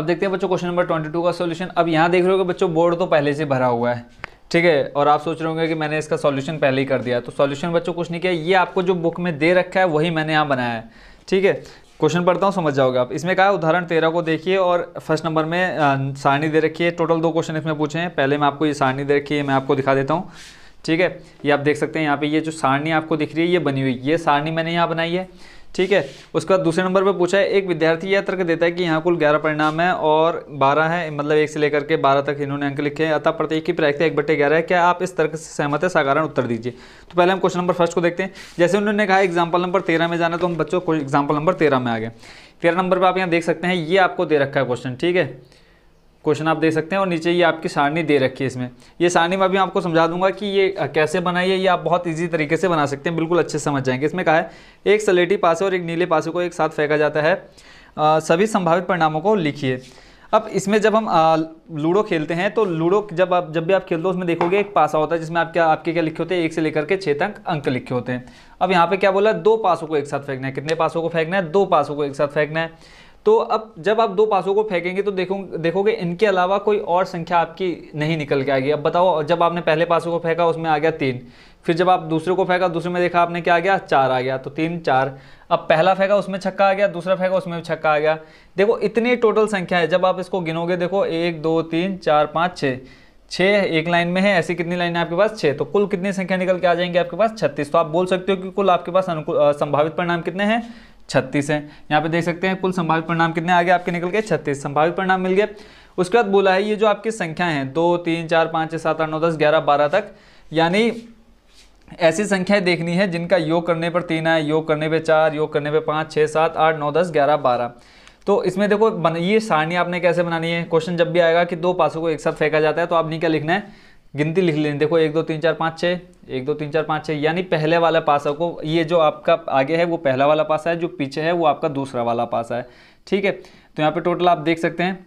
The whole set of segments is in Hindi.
अब देखते हैं बच्चों क्वेश्चन नंबर ट्वेंटी टू का सोल्यूशन अब यहाँ देख रहे हो बच्चों बोर्ड तो पहले से भरा हुआ है ठीक है और आप सोच रहे होंगे कि मैंने इसका सॉल्यूशन पहले ही कर दिया तो सॉल्यूशन बच्चों कुछ नहीं किया ये आपको जो बुक में दे रखा है वही मैंने यहाँ बनाया है ठीक है क्वेश्चन पढ़ता हूँ समझ जाओगे आप इसमें कहा उदाहरण तेरह को देखिए और फर्स्ट नंबर में सारणी दे रखी है टोटल दो क्वेश्चन इसमें पूछे हैं पहले मैं आपको ये सारणी दे रखी है मैं आपको दिखा देता हूँ ठीक है ये आप देख सकते हैं यहाँ पे ये जो सारणी आपको दिख रही है ये बनी हुई ये सारणी मैंने यहाँ बनाई है ठीक है उसके बाद दूसरे नंबर पर पूछा है एक विद्यार्थी यह तर्क देता है कि यहाँ कुल ग्यारह परिणाम है और बारह है मतलब एक से लेकर के बारह तक इन्होंने अंक लिखे हैं अतः प्रत्येक की प्रायिकता एक बटे ग्यारह है क्या आप इस तर्क से सहमत है साधारण उत्तर दीजिए तो पहले हम क्वेश्चन नंबर फर्स्ट को देखते हैं जैसे उन्होंने कहा एग्जाम्पल नंबर तेरह में जाना तो हम बच्चों को एग्जाम्पल नंबर तेरह में आ गए तेरह नंबर पर आप यहाँ देख सकते हैं ये आपको दे रखा है क्वेश्चन ठीक है क्वेश्चन आप देख सकते हैं और नीचे ये आपकी सारणी दे रखी है इसमें ये सारणी मैं अभी आपको समझा दूंगा कि ये कैसे बनाइए ये आप बहुत इजी तरीके से बना सकते हैं बिल्कुल अच्छे से समझ जाएंगे इसमें कहा है एक सलेटी पासे और एक नीले पासे को एक साथ फेंका जाता है आ, सभी संभावित परिणामों को लिखिए अब इसमें जब हम आ, लूडो खेलते हैं तो लूडो जब आप जब भी आप खेलते हो उसमें देखोगे एक पासा होता है जिसमें आप क्या आपके क्या लिखे होते हैं एक से लेकर के छः तक अंक लिखे होते हैं अब यहाँ पे क्या बोला दो पासों को एक साथ फेंकना है कितने पासों को फेंकना है दो पासों को एक साथ फेंकना है तो अब जब आप दो पासों को फेंकेंगे तो देखो देखोगे इनके अलावा कोई और संख्या आपकी नहीं निकल के आएगी अब बताओ जब आपने पहले पासों को फेंका उसमें आ गया तीन फिर जब आप दूसरे को फेंका दूसरे में देखा आपने क्या आ गया चार आ गया तो तीन चार अब पहला फेंका उसमें छक्का आ गया दूसरा फेंका उसमें छक्का आ गया देखो इतनी टोटल संख्या है जब आप इसको गिनोगे देखो एक दो तीन चार पाँच छः छः एक लाइन में है ऐसी कितनी लाइन है आपके पास छः तो कुल कितनी संख्या निकल के आ जाएंगे आपके पास छत्तीस तो आप बोल सकते हो कि कुल आपके पास अनुकूल संभावित परिणाम कितने हैं छत्तीस है यहाँ पे देख सकते हैं कुल संभावित परिणाम कितने आ गए आपके निकल के छत्तीस संभावित परिणाम मिल गए उसके बाद बोला है ये जो आपकी संख्याएं हैं दो तीन चार पाँच छः सात आठ नौ दस ग्यारह बारह तक यानी ऐसी संख्याएं देखनी है जिनका योग करने पर तीन आए योग करने पे चार योग करने पे पाँच छः सात आठ नौ दस ग्यारह बारह तो इसमें देखो ये सारणी आपने कैसे बनानी है क्वेश्चन जब भी आएगा कि दो पासों को एक साथ फेंका जाता है तो आपने क्या लिखना है गिनती लिख लेनी देखो एक दो तीन चार पाँच छः एक दो तीन चार पाँच छः यानी पहले वाला पासा को ये जो आपका आगे है वो पहला वाला पासा है जो पीछे है वो आपका दूसरा वाला पासा है ठीक है तो यहाँ पे टोटल आप देख सकते हैं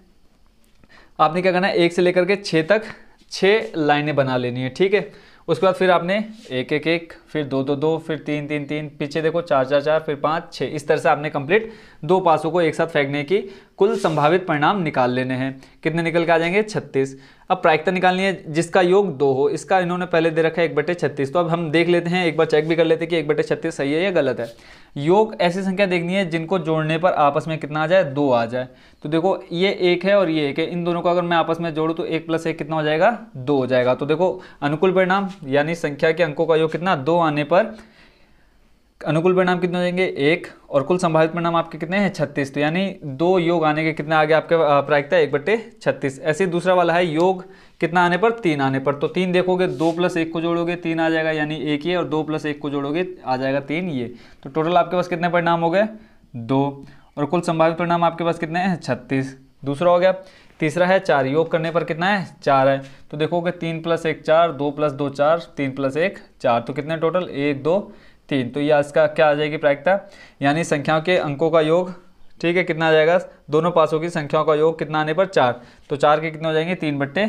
आपने क्या करना है एक से लेकर के छः तक छः लाइनें बना लेनी है ठीक है उसके बाद फिर आपने एक एक एक फिर दो दो दो फिर तीन तीन तीन पीछे देखो चार चार चार फिर पाँच छः इस तरह से आपने कंप्लीट दो पासों को एक साथ फेंकने की कुल संभावित परिणाम निकाल लेने हैं कितने निकल के आ जाएंगे छत्तीस अब प्रायिकता निकालनी है जिसका योग दो हो इसका इन्होंने पहले दे रखा है एक बटे छत्तीस तो अब हम देख लेते हैं एक बार चेक भी कर लेते हैं कि एक बटे छत्तीस सही है या गलत है योग ऐसी संख्या देखनी है जिनको जोड़ने पर आपस में कितना आ जाए दो आ जाए तो देखो ये एक है और ये एक है इन दोनों को अगर मैं आपस में जोड़ूँ तो एक प्लस एक कितना हो जाएगा दो हो जाएगा तो देखो अनुकूल परिणाम यानी संख्या के अंकों का योग कितना दो आने पर अनुकूल परिणाम कितने हो जाएंगे एक और कुल संभावित परिणाम आपके कितने हैं छत्तीस तो यानी दो योग आने के कितने आगे आपके प्रायिकता एक बट्टे छत्तीस ऐसे दूसरा वाला है योग कितना आने पर तीन आने पर तो तीन देखोगे दो प्लस एक को जोड़ोगे तीन आ जाएगा यानी एक ये और दो प्लस एक को जोड़ोगे आ जाएगा तीन ये तो टोटल आपके पास कितने परिणाम हो गए दो और कुल संभावित परिणाम आपके पास कितने हैं छत्तीस दूसरा हो गया तीसरा है चार योग करने पर कितना है चार है तो देखोगे तीन प्लस एक चार दो प्लस दो चार तीन प्लस एक चार तो कितने टोटल एक दो तीन तो यह इसका क्या आ जाएगी प्रायिकता यानी संख्याओं के अंकों का योग ठीक है कितना आ जाएगा दोनों पासों की संख्याओं का योग कितना आने पर चार तो चार के कितने हो जाएंगे तीन बट्टे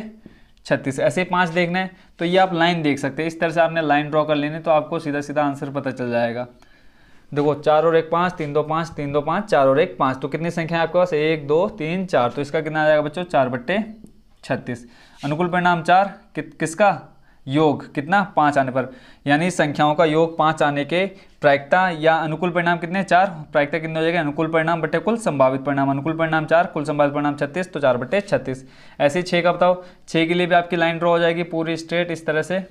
छत्तीस ऐसे पाँच देखना है तो ये आप लाइन देख सकते हैं इस तरह से आपने लाइन ड्रॉ कर लेने तो आपको सीधा सीधा आंसर पता चल जाएगा देखो चार और एक पाँच तीन दो पाँच तीन दो पाँच चार और एक पाँच तो कितनी संख्या है आपके पास एक दो तीन चार तो इसका कितना आ जाएगा बच्चों चार बट्टे छत्तीस अनुकूल परिणाम चार कि, किसका योग कितना पाँच आने पर यानी संख्याओं का योग पाँच आने के प्रायिकता या अनुकूल परिणाम कितने चार प्रायिकता कितने हो जाएगा अनुकूल परिणाम बटे कुल संभावित परिणाम अनुकूल परिणाम चार कुल संभावित परिणाम छत्तीस तो चार बट्टे छत्तीस ऐसे छः का बताओ छः के लिए भी आपकी लाइन ड्रॉ हो जाएगी पूरी स्ट्रेट इस तरह से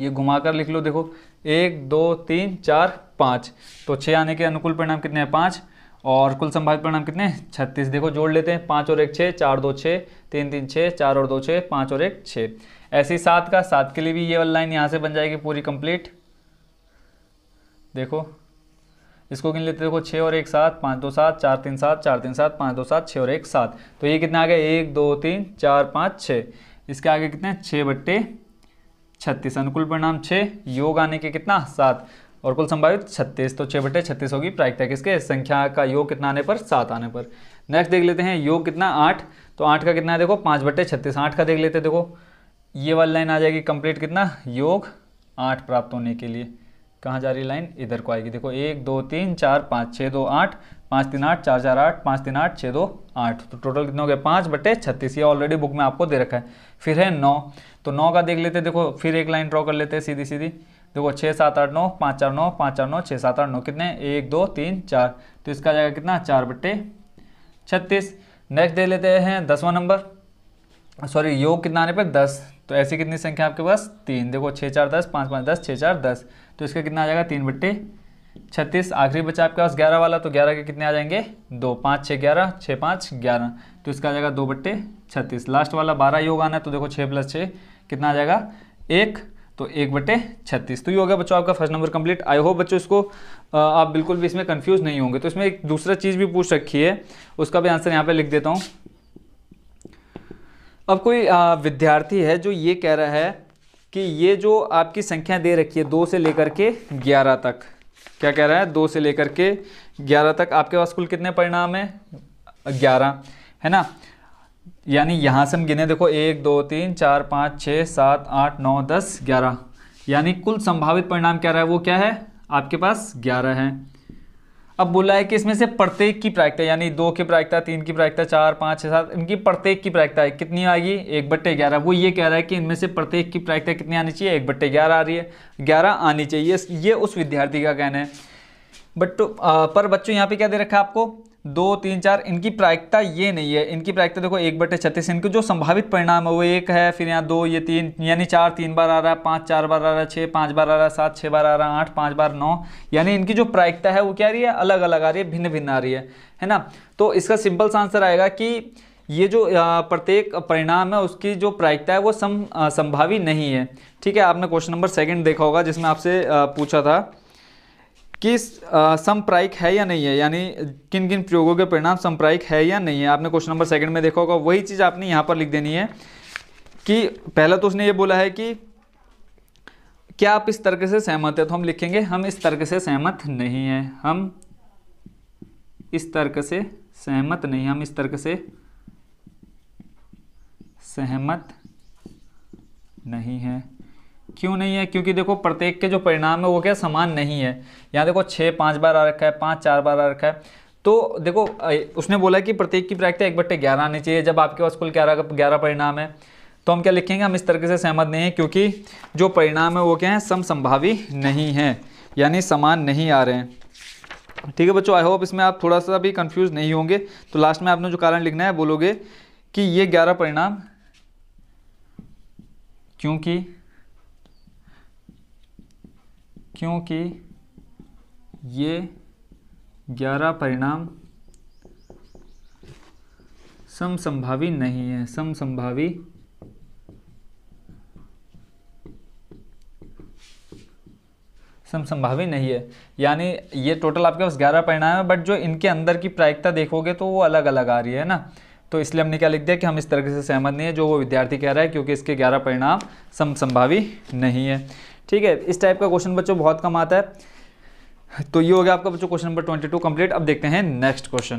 ये घुमा कर लिख लो देखो एक दो तीन चार पाँच तो छः आने के अनुकूल परिणाम कितने हैं पाँच और कुल संभावित परिणाम कितने छत्तीस देखो जोड़ लेते हैं पाँच और एक छः चार दो छः तीन तीन छः चार और दो छः पाँच और एक छः ऐसे ही सात का सात के लिए भी ये वाली लाइन यहाँ से बन जाएगी पूरी कंप्लीट देखो इसको गिन लेते देखो छः और एक सात पाँच दो सात चार तीन सात चार तीन सात पाँच दो सात छः और एक सात तो ये कितना आ गया एक दो तीन चार पाँच छः इसके आगे कितने छः बट्टे छत्तीस अनुकूल परिणाम छः योग आने के कितना सात और कुल संभावित छत्तीस तो छः बटे छत्तीस होगी प्रायिकता किसके संख्या का योग कितना आने पर सात आने पर नेक्स्ट देख लेते हैं योग कितना आठ तो आठ का कितना है देखो पाँच बटे छत्तीस आठ का देख लेते देखो ये वाली लाइन आ जाएगी कंप्लीट कितना योग आठ प्राप्त होने के लिए कहाँ जा रही लाइन इधर को आएगी देखो एक दो तीन चार पाँच छः दो आठ पाँच तीन आठ चार चार आठ पाँच तीन आठ छः दो आठ तो टोटल कितने हो गए पाँच बटे छत्तीस ये ऑलरेडी बुक में आपको दे रखा है फिर है नौ तो नौ का देख लेते हैं देखो फिर एक लाइन ड्रॉ कर लेते हैं सीधी सीधी देखो छः सात आठ नौ पाँच चार नौ पाँच चार नौ छः सात आठ नौ कितने एक दो तीन चार तो इसका जाएगा कितना चार बट्टे छत्तीस नेक्स्ट दे लेते हैं दसवां नंबर सॉरी योग कितना आने पर दस तो ऐसी कितनी संख्या आपके पास तीन देखो छः चार दस पाँच पाँच दस छः चार दस तो इसका कितना आ जाएगा तीन बट्टे छत्तीस आखिरी बचा आपके पास ग्यारह वाला तो ग्यारह के कितने आ जाएंगे दो पाँच छः ग्यारह छः पाँच ग्यारह तो इसका आ जाएगा दो बट्टे छत्तीस लास्ट वाला बारह योग आना है तो देखो छः प्लस छः कितना आ जाएगा एक तो एक बटे छत्तीस तो ये हो गया बच्चों आपका first number complete I hope बच्चों इसको आप बिल्कुल भी इसमें कंफ्यूज नहीं होंगे तो इसमें एक दूसरा चीज़ भी पूछ रखी है उसका भी आंसर यहाँ पे लिख देता हूँ अब कोई विद्यार्थी है जो ये कह रहा है कि ये जो आपकी संख्या दे रखी है दो से लेकर के ग्यारह तक क्या कह रहा है दो से लेकर के ग्यारह तक आपके पास कुल कितने परिणाम है ग्यारह है ना यानी यहाँ से हम गिने देखो एक दो तीन चार पाँच छः सात आठ नौ दस ग्यारह यानी कुल संभावित परिणाम क्या रहा है वो क्या है आपके पास ग्यारह है अब बोला है कि इसमें से प्रत्येक की प्रायिकता यानी दो की प्रायिकता तीन की प्रायिकता चार पाँच छः सात इनकी प्रत्येक की प्रायिकता है कितनी आएगी एक बट्टे ग्यारह वो ये कह रहा है कि इनमें से प्रत्येक की प्रायिकता कितनी आनी चाहिए एक बट्टे ग्यारह आ रही है ग्यारह आनी चाहिए ये उस विद्यार्थी का कहना है बट तो, आ, पर बच्चों यहाँ पे क्या दे रखा है आपको दो तीन चार इनकी प्रायिकता ये नहीं है इनकी प्रायिकता देखो एक बटे छत्तीस इनके जो संभावित परिणाम है वो एक है फिर यहाँ दो ये तीन यानी चार तीन बार आ रहा है पाँच चार बार आ रहा है छः पाँच बार आ रहा है सात छः बार आ रहा है आठ पाँच बार नौ यानी इनकी जो प्रायिकता है वो क्या आ रही है अलग अलग आ रही है भिन्न भिन्न आ रही है है ना तो इसका सिंपल सा आंसर आएगा कि ये जो प्रत्येक परिणाम है उसकी जो प्रायिकता है वो सम संभावी नहीं है ठीक है आपने क्वेश्चन नंबर सेकेंड देखा होगा जिसमें आपसे पूछा था कि संप्रायिक है या नहीं है यानी किन किन प्रयोगों के परिणाम संप्रायिक है या नहीं है आपने क्वेश्चन नंबर सेकंड में देखा होगा वही चीज़ आपने यहाँ पर लिख देनी है कि पहला तो उसने ये बोला है कि क्या आप इस तर्क से सहमत है तो हम लिखेंगे हम इस तर्क से सहमत नहीं है हम इस तर्क से सहमत नहीं हम इस तर्क से सहमत नहीं है क्यों नहीं है क्योंकि देखो प्रत्येक के जो परिणाम है वो क्या समान नहीं है यहाँ देखो छः पाँच बार आ रखा है पाँच चार बार आ रखा है तो देखो उसने बोला कि प्रत्येक की प्रायिकता एक बट्टे ग्यारह आनी चाहिए जब आपके पास कुल ग्यारह ग्यारह परिणाम है तो हम क्या लिखेंगे हम इस तरीके से सहमत नहीं है क्योंकि जो परिणाम है वो क्या है सम संभावी नहीं है यानी समान नहीं आ रहे हैं ठीक है बच्चों आई होप इसमें आप थोड़ा सा भी कंफ्यूज नहीं होंगे तो लास्ट में आपने जो कारण लिखना है बोलोगे कि ये ग्यारह परिणाम क्योंकि क्योंकि ये ग्यारह परिणाम समसंभावी नहीं है समसंभावी समसंभावी नहीं है यानी ये टोटल आपके पास ग्यारह परिणाम है बट जो इनके अंदर की प्रायिकता देखोगे तो वो अलग अलग आ रही है ना तो इसलिए हमने क्या लिख दिया कि हम इस तरीके से सहमत नहीं है जो वो विद्यार्थी कह रहा है क्योंकि इसके ग्यारह परिणाम समसंभावी नहीं है ठीक है इस टाइप का क्वेश्चन बच्चों बहुत कम आता है तो ये हो गया आपका बच्चों question number twenty two complete अब देखते हैं नेक्स्ट क्वेश्चन